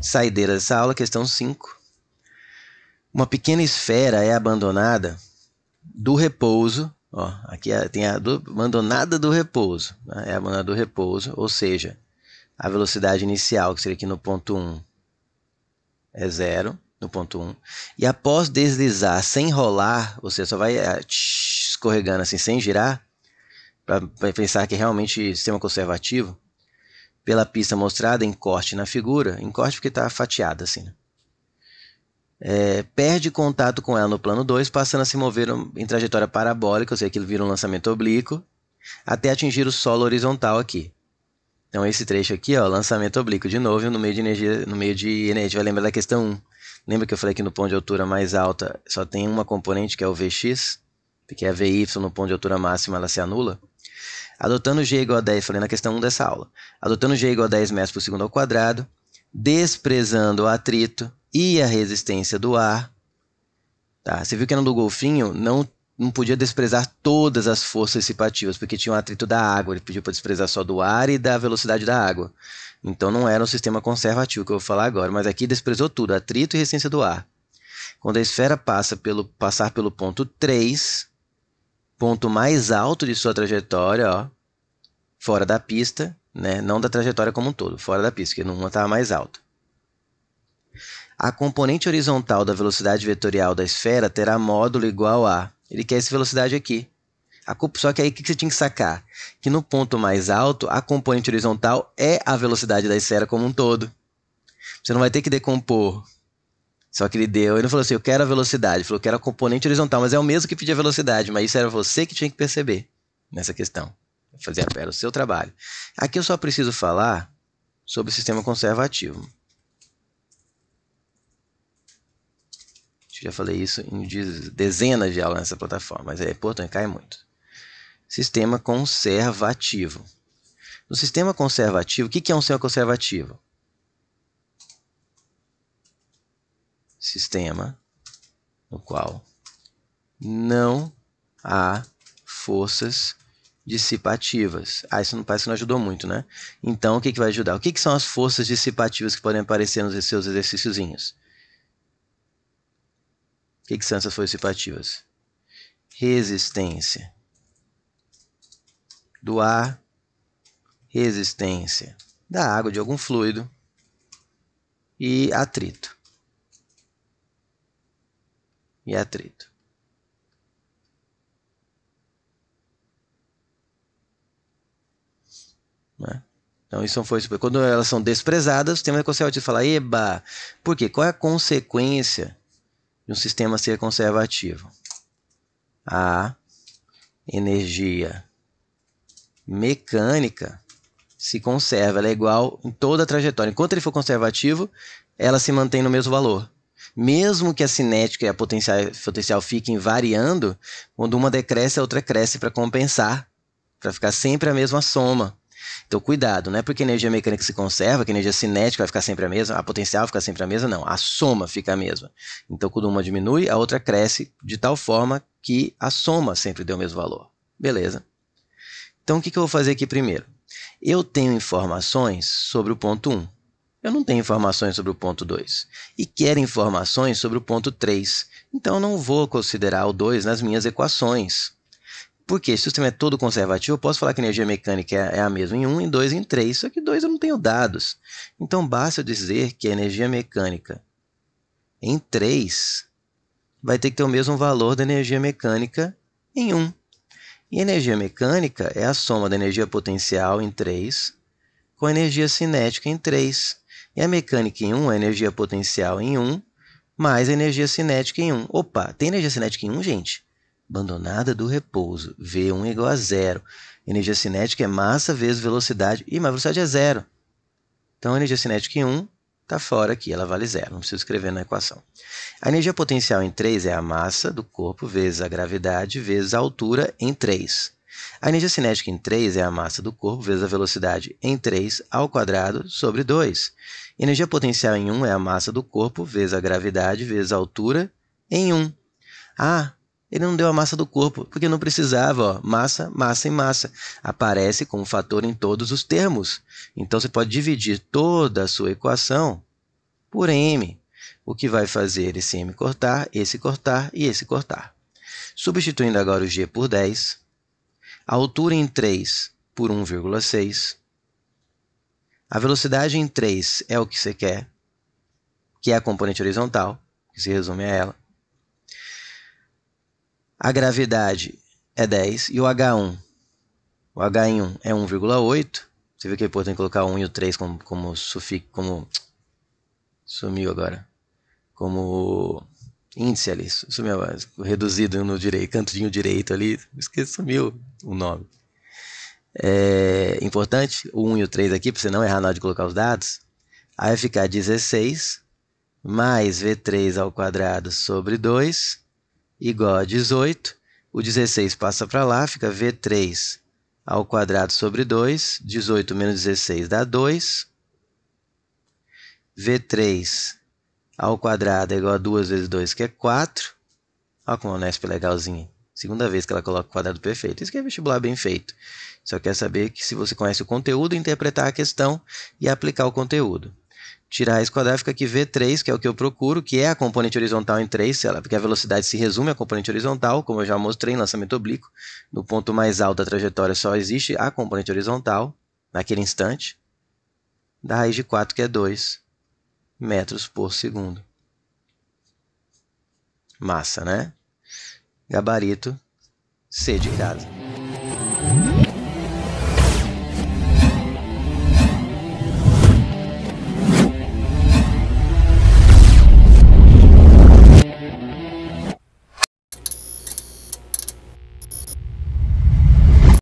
Saideira dessa aula, questão 5. Uma pequena esfera é abandonada do repouso. Ó, aqui é, tem a do, abandonada do repouso. Né? É abandonada do repouso, ou seja, a velocidade inicial, que seria aqui no ponto 1, um, é zero, no ponto 1. Um, e após deslizar sem rolar, ou seja, só vai ah, escorregando assim, sem girar, para pensar que realmente sistema conservativo, pela pista mostrada em corte na figura, em corte porque está fatiada assim, né? é, perde contato com ela no plano 2, passando a se mover em trajetória parabólica, ou seja, aquilo vira um lançamento oblíquo, até atingir o solo horizontal aqui. Então esse trecho aqui, ó, lançamento oblíquo de novo, no meio de energia, no meio de energia, vai lembrar da questão 1. Lembra que eu falei que no ponto de altura mais alta só tem uma componente que é o Vx, porque a é Vy no ponto de altura máxima ela se anula? Adotando g igual a 10, falei na questão 1 dessa aula. Adotando g igual a 10 metros por segundo ao quadrado, desprezando o atrito e a resistência do ar. Tá? Você viu que no do golfinho não, não podia desprezar todas as forças dissipativas, porque tinha o um atrito da água, ele pediu para desprezar só do ar e da velocidade da água. Então não era um sistema conservativo que eu vou falar agora, mas aqui desprezou tudo, atrito e resistência do ar. Quando a esfera passa pelo, passar pelo ponto 3, ponto mais alto de sua trajetória, ó, fora da pista, né? Não da trajetória como um todo, fora da pista, que uma estava tá mais alta. A componente horizontal da velocidade vetorial da esfera terá módulo igual a. Ele quer essa velocidade aqui. Só que aí o que você tinha que sacar? Que no ponto mais alto, a componente horizontal é a velocidade da esfera como um todo. Você não vai ter que decompor só que ele deu, ele não falou assim, eu quero a velocidade, ele falou, que era a componente horizontal, mas é o mesmo que pedia velocidade, mas isso era você que tinha que perceber nessa questão. Fazer era o seu trabalho. Aqui eu só preciso falar sobre o sistema conservativo. já falei isso em dezenas de aulas nessa plataforma, mas é importante, cai muito. Sistema conservativo. No sistema conservativo, o que é um sistema conservativo? sistema no qual não há forças dissipativas. Ah, isso não parece que não ajudou muito, né? Então, o que, que vai ajudar? O que, que são as forças dissipativas que podem aparecer nos seus exercíciozinhos? O que, que são essas forças dissipativas? Resistência do ar, resistência da água, de algum fluido e atrito e atrito. Né? Então, isso não foi. Quando elas são desprezadas, o sistema conservativo fala: eba! Por quê? Qual é a consequência de um sistema ser conservativo? A energia mecânica se conserva, ela é igual em toda a trajetória. Enquanto ele for conservativo, ela se mantém no mesmo valor mesmo que a cinética e a potencial, potencial fiquem variando, quando uma decresce, a outra cresce para compensar, para ficar sempre a mesma soma. Então, cuidado, não é porque a energia mecânica se conserva, que a energia cinética vai ficar sempre a mesma, a potencial fica sempre a mesma, não. A soma fica a mesma. Então, quando uma diminui, a outra cresce de tal forma que a soma sempre deu o mesmo valor. Beleza. Então, o que, que eu vou fazer aqui primeiro? Eu tenho informações sobre o ponto 1 eu não tenho informações sobre o ponto 2 e quero informações sobre o ponto 3. Então eu não vou considerar o 2 nas minhas equações. Porque se o sistema é todo conservativo, eu posso falar que a energia mecânica é, é a mesma em 1, um, em 2, em 3, só que 2 eu não tenho dados. Então basta eu dizer que a energia mecânica em 3 vai ter que ter o mesmo valor da energia mecânica em 1. Um. E energia mecânica é a soma da energia potencial em 3 com a energia cinética em 3. E a mecânica em 1, um, a energia potencial em 1, um, mais a energia cinética em 1. Um. Opa, tem energia cinética em 1, um, gente? Abandonada do repouso. V1 igual a zero. Energia cinética é massa vezes velocidade. e mas velocidade é zero. Então, a energia cinética em 1 um, está fora aqui, ela vale zero. Não preciso escrever na equação. A energia potencial em 3 é a massa do corpo vezes a gravidade vezes a altura em 3. A energia cinética em 3 é a massa do corpo vezes a velocidade em 3 ao quadrado sobre 2. Energia potencial em 1 é a massa do corpo vezes a gravidade vezes a altura em 1. Ah, ele não deu a massa do corpo, porque não precisava, ó, massa, massa e massa. Aparece como fator em todos os termos. Então você pode dividir toda a sua equação por m, o que vai fazer esse m cortar, esse cortar e esse cortar. Substituindo agora o g por 10, a altura em 3 por 1,6, a velocidade em 3 é o que você quer, que é a componente horizontal, que se resume a ela. A gravidade é 10 e o H1, o H em 1 é 1,8. Você viu que depois tem que colocar o 1 e o 3 como, como sufixo, como sumiu agora, como índice ali, é é reduzido no direito, cantinho direito ali, esqueci, sumiu o nome. É importante o 1 e o 3 aqui, para você não errar na hora de colocar os dados. Aí vai ficar 16 mais V3 ao quadrado sobre 2 igual a 18. O 16 passa para lá, fica V3 ao quadrado sobre 2. 18 menos 16 dá 2. V3 ao quadrado é igual a 2 vezes 2, que é 4. Olha como a Unesp é legalzinha. Segunda vez que ela coloca o quadrado perfeito. Isso que é vestibular bem feito. Só quer saber que se você conhece o conteúdo, interpretar a questão e aplicar o conteúdo. Tirar esse quadrado fica aqui V3, que é o que eu procuro, que é a componente horizontal em 3, porque a velocidade se resume à componente horizontal, como eu já mostrei em lançamento oblíquo. No ponto mais alto da trajetória só existe a componente horizontal, naquele instante, da raiz de 4, que é 2 metros por segundo. Massa, né? Gabarito C de casa.